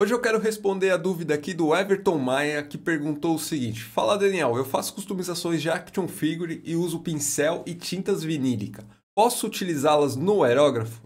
Hoje eu quero responder a dúvida aqui do Everton Maia, que perguntou o seguinte: Fala Daniel, eu faço customizações de action figure e uso pincel e tintas vinílica. Posso utilizá-las no aerógrafo?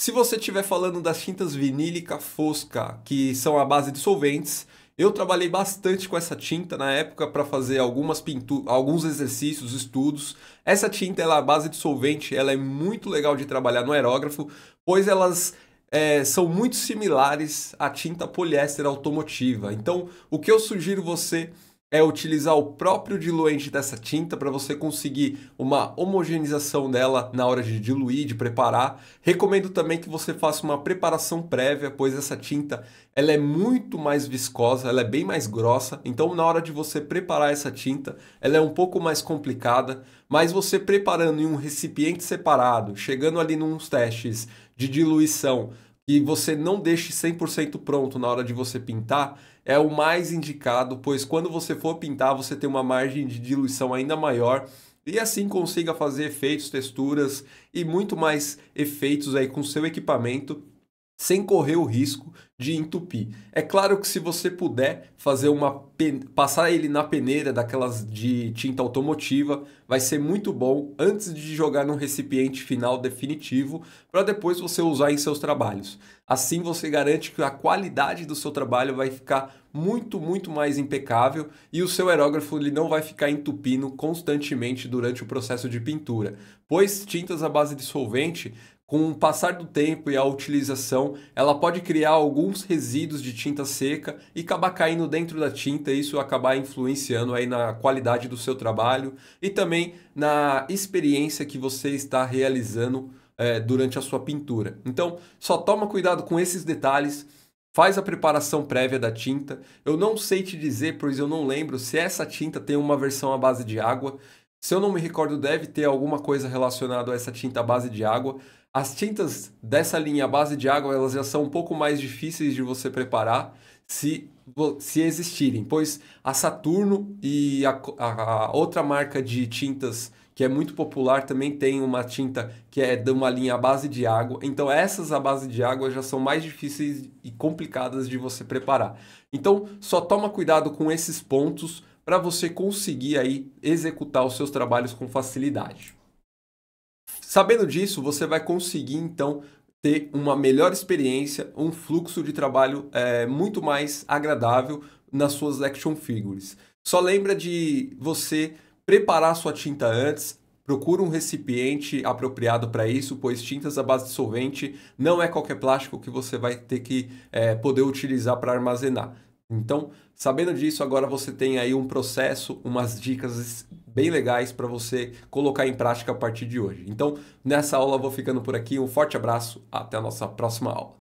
Se você estiver falando das tintas vinílica fosca, que são a base de solventes, eu trabalhei bastante com essa tinta na época para fazer algumas pintu alguns exercícios, estudos. Essa tinta ela é a base de solvente, ela é muito legal de trabalhar no aerógrafo, pois elas é, são muito similares à tinta poliéster automotiva. Então, o que eu sugiro você é utilizar o próprio diluente dessa tinta para você conseguir uma homogeneização dela na hora de diluir, de preparar. Recomendo também que você faça uma preparação prévia, pois essa tinta ela é muito mais viscosa, ela é bem mais grossa, então na hora de você preparar essa tinta, ela é um pouco mais complicada, mas você preparando em um recipiente separado, chegando ali nos testes de diluição e você não deixe 100% pronto na hora de você pintar, é o mais indicado, pois quando você for pintar, você tem uma margem de diluição ainda maior e assim consiga fazer efeitos, texturas e muito mais efeitos aí com seu equipamento sem correr o risco de entupir. É claro que se você puder fazer uma passar ele na peneira daquelas de tinta automotiva, vai ser muito bom antes de jogar num recipiente final definitivo para depois você usar em seus trabalhos. Assim você garante que a qualidade do seu trabalho vai ficar muito, muito mais impecável e o seu aerógrafo ele não vai ficar entupindo constantemente durante o processo de pintura, pois tintas à base de solvente com o passar do tempo e a utilização, ela pode criar alguns resíduos de tinta seca e acabar caindo dentro da tinta, e isso acabar influenciando aí na qualidade do seu trabalho e também na experiência que você está realizando é, durante a sua pintura. Então, só toma cuidado com esses detalhes. Faz a preparação prévia da tinta. Eu não sei te dizer, pois eu não lembro se essa tinta tem uma versão à base de água se eu não me recordo, deve ter alguma coisa relacionada a essa tinta base de água. As tintas dessa linha base de água, elas já são um pouco mais difíceis de você preparar se, se existirem, pois a Saturno e a, a, a outra marca de tintas que é muito popular também tem uma tinta que é de uma linha base de água. Então essas à base de água já são mais difíceis e complicadas de você preparar. Então só toma cuidado com esses pontos para você conseguir aí executar os seus trabalhos com facilidade. Sabendo disso, você vai conseguir então ter uma melhor experiência, um fluxo de trabalho é, muito mais agradável nas suas action figures. Só lembra de você preparar sua tinta antes, Procura um recipiente apropriado para isso, pois tintas à base de solvente não é qualquer plástico que você vai ter que é, poder utilizar para armazenar. Então, sabendo disso, agora você tem aí um processo, umas dicas bem legais para você colocar em prática a partir de hoje. Então, nessa aula eu vou ficando por aqui. Um forte abraço, até a nossa próxima aula.